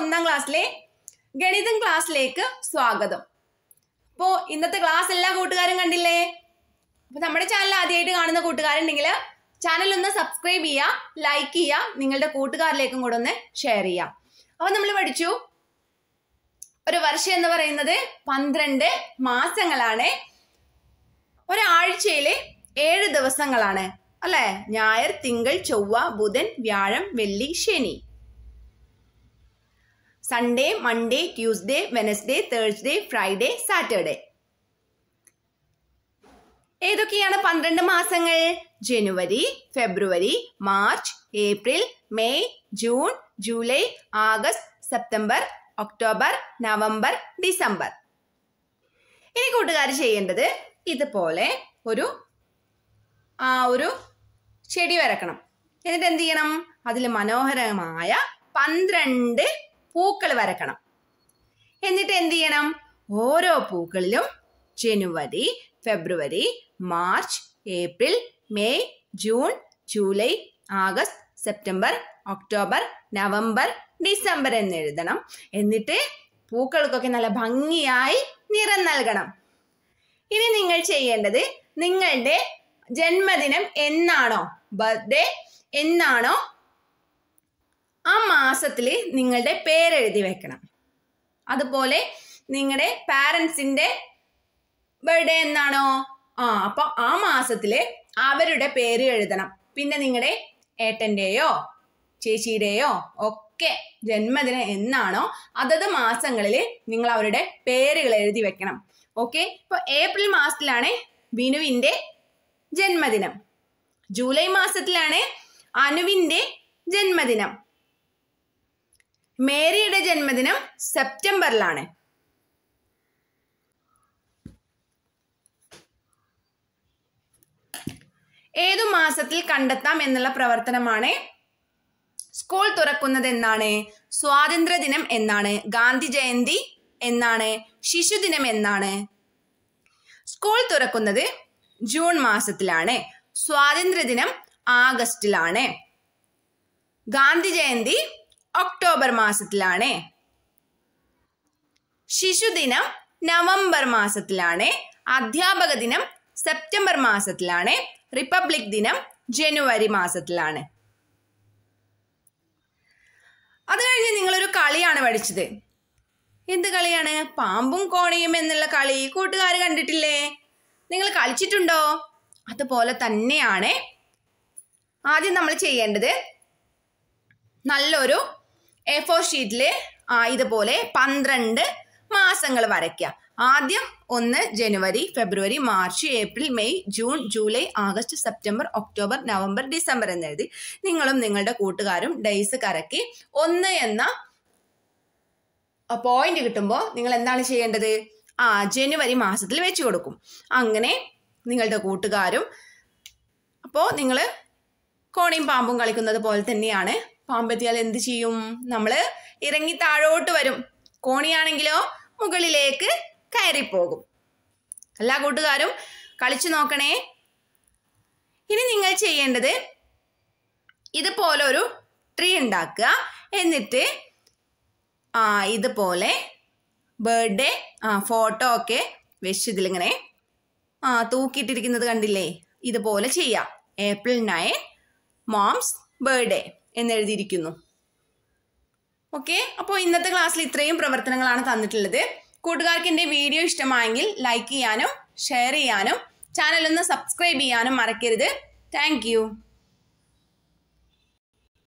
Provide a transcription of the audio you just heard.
ഒന്നാം ക്ലാസ്സിലെ ഗണിതം ക്ലാസ്സിലേക്ക് സ്വാഗതം അപ്പോൾ ഇന്നത്തെ ക്ലാസ് എല്ലാ കൂട്ടുകാരും കണ്ടില്ലേ അപ്പോൾ നമ്മുടെ ചാനൽ ആദ്യമായിട്ട് കാണുന്ന കൂട്ടുകാരുണ്ടെങ്കിൽ ചാനൽ ഒന്ന് സബ്സ്ക്രൈബ് ചെയ്യാം ലൈക്ക് ചെയ്യാം നിങ്ങളുടെ കൂട്ടുകാരിലേക്കും കൂടെ ഒന്ന് ഷെയർ ചെയ്യാം അപ്പോൾ നമ്മൾ പഠിച്ചു ഒരു വർഷം എന്ന് പറയുന്നത് പന്ത്രണ്ട് മാസങ്ങളാണ് ഒരാഴ്ചയില് ഏഴ് ദിവസങ്ങളാണ് അല്ലേ ഞായർ തിങ്കൾ ചൊവ്വ ബുധൻ വ്യാഴം വെള്ളി ശനി Sunday Monday Tuesday Wednesday Thursday Friday Saturday ഏതൊക്കെയാണ് പന്ത്രണ്ട് മാസങ്ങൾ ജനുവരി ഫെബ്രുവരി മാർച്ച് ഏപ്രിൽ മെയ് ജൂൺ ജൂലൈ ആഗസ്റ്റ് സെപ്റ്റംബർ ഒക്ടോബർ നവംബർ ഡിസംബർ ഇനി കൂട്ടുകാർ ചെയ്യേണ്ടത് ഇതുപോലെ ഒരു ആ ഒരു ചെടി വരക്കണം എന്നിട്ട് എന്ത് ചെയ്യണം അതിൽ മനോഹരമായ പന്ത്രണ്ട് പൂക്കൾ വരക്കണം എന്നിട്ട് എന്ത് ചെയ്യണം ഓരോ പൂക്കളിലും ജനുവരി ഫെബ്രുവരി മാർച്ച് ഏപ്രിൽ മെയ് ജൂൺ ജൂലൈ ആഗസ്റ്റ് സെപ്റ്റംബർ ഒക്ടോബർ നവംബർ ഡിസംബർ എന്ന് എഴുതണം എന്നിട്ട് പൂക്കൾക്കൊക്കെ നല്ല ഭംഗിയായി നിറം നൽകണം ഇനി നിങ്ങൾ ചെയ്യേണ്ടത് നിങ്ങളുടെ ജന്മദിനം എന്നാണോ ബർത്ത്ഡേ എന്നാണോ ആ മാസത്തിൽ നിങ്ങളുടെ പേരെഴുതി വെക്കണം അതുപോലെ നിങ്ങളുടെ പാരൻസിൻ്റെ ബർത്ത്ഡേ എന്നാണോ ആ അപ്പോൾ ആ മാസത്തിൽ അവരുടെ പേര് എഴുതണം പിന്നെ നിങ്ങളുടെ ഏട്ടൻ്റെയോ ചേച്ചിയുടെയോ ഒക്കെ ജന്മദിനം എന്നാണോ അതത് മാസങ്ങളിൽ നിങ്ങൾ അവരുടെ പേരുകൾ എഴുതി വെക്കണം ഓക്കെ ഇപ്പോൾ ഏപ്രിൽ മാസത്തിലാണ് ബിനുവിൻ്റെ ജന്മദിനം ജൂലൈ മാസത്തിലാണ് അനുവിൻ്റെ ജന്മദിനം മേരിയുടെ ജന്മദിനം സെപ്റ്റംബറിലാണ് ഏതു മാസത്തിൽ കണ്ടെത്താം എന്നുള്ള പ്രവർത്തനമാണ് സ്കൂൾ തുറക്കുന്നത് എന്നാണ് സ്വാതന്ത്ര്യ ദിനം എന്നാണ് ഗാന്ധി ജയന്തി എന്നാണ് ശിശുദിനം എന്നാണ് സ്കൂൾ തുറക്കുന്നത് ജൂൺ മാസത്തിലാണ് സ്വാതന്ത്ര്യ ദിനം ആഗസ്റ്റിലാണ് ഗാന്ധി ജയന്തി ഒക്ടോബർ മാസത്തിലാണ് ശിശുദിനം നവംബർ മാസത്തിലാണ് അധ്യാപക ദിനം സെപ്റ്റംബർ മാസത്തിലാണ് റിപ്പബ്ലിക് ദിനം ജനുവരി മാസത്തിലാണ് അത് കഴിഞ്ഞ് നിങ്ങളൊരു കളിയാണ് പഠിച്ചത് എന്ത് കളിയാണ് പാമ്പും കോണയും എന്നുള്ള കളി കൂട്ടുകാർ കണ്ടിട്ടില്ലേ നിങ്ങൾ കളിച്ചിട്ടുണ്ടോ അതുപോലെ തന്നെയാണ് ആദ്യം നമ്മൾ ചെയ്യേണ്ടത് നല്ലൊരു എ ഫോർ ആ ഇതുപോലെ പന്ത്രണ്ട് മാസങ്ങൾ വരയ്ക്കുക ആദ്യം ഒന്ന് ജനുവരി ഫെബ്രുവരി മാർച്ച് ഏപ്രിൽ മെയ് ജൂൺ ജൂലൈ ആഗസ്റ്റ് സെപ്റ്റംബർ ഒക്ടോബർ നവംബർ ഡിസംബർ എന്നെഴുതി നിങ്ങളും നിങ്ങളുടെ കൂട്ടുകാരും ഡേയ്സ് കറക്കി ഒന്ന് എന്ന പോയിന്റ് കിട്ടുമ്പോൾ നിങ്ങൾ എന്താണ് ചെയ്യേണ്ടത് ആ ജനുവരി മാസത്തിൽ വെച്ച് കൊടുക്കും അങ്ങനെ നിങ്ങളുടെ കൂട്ടുകാരും അപ്പോൾ നിങ്ങൾ കോണിയും പാമ്പും കളിക്കുന്നത് പോലെ തന്നെയാണ് പാമ്പെത്തിയാൽ എന്ത് ചെയ്യും നമ്മൾ ഇറങ്ങി താഴോട്ട് വരും കോണിയാണെങ്കിലോ മുകളിലേക്ക് കയറിപ്പോകും എല്ലാ കൂട്ടുകാരും കളിച്ചു നോക്കണേ ഇനി നിങ്ങൾ ചെയ്യേണ്ടത് ഇതുപോലെ ഒരു ട്രീ ഉണ്ടാക്കുക എന്നിട്ട് ആ ഇതുപോലെ ബർത്ത്ഡേ ആ ഫോട്ടോ ഒക്കെ വെച്ചതിലിങ്ങനെ ആ തൂക്കിയിട്ടിരിക്കുന്നത് കണ്ടില്ലേ ഇതുപോലെ ചെയ്യാം ഏപ്രിൽ നയൻ മോംസ് ബർത്ത്ഡേ എന്നെഴുതിയിരിക്കുന്നു ഓക്കെ അപ്പോൾ ഇന്നത്തെ ക്ലാസ്സിൽ ഇത്രയും പ്രവർത്തനങ്ങളാണ് തന്നിട്ടുള്ളത് കൂട്ടുകാർക്ക് എൻ്റെ വീഡിയോ ഇഷ്ടമായെങ്കിൽ ലൈക്ക് ചെയ്യാനും ഷെയർ ചെയ്യാനും ചാനലൊന്ന് സബ്സ്ക്രൈബ് ചെയ്യാനും മറക്കരുത് താങ്ക്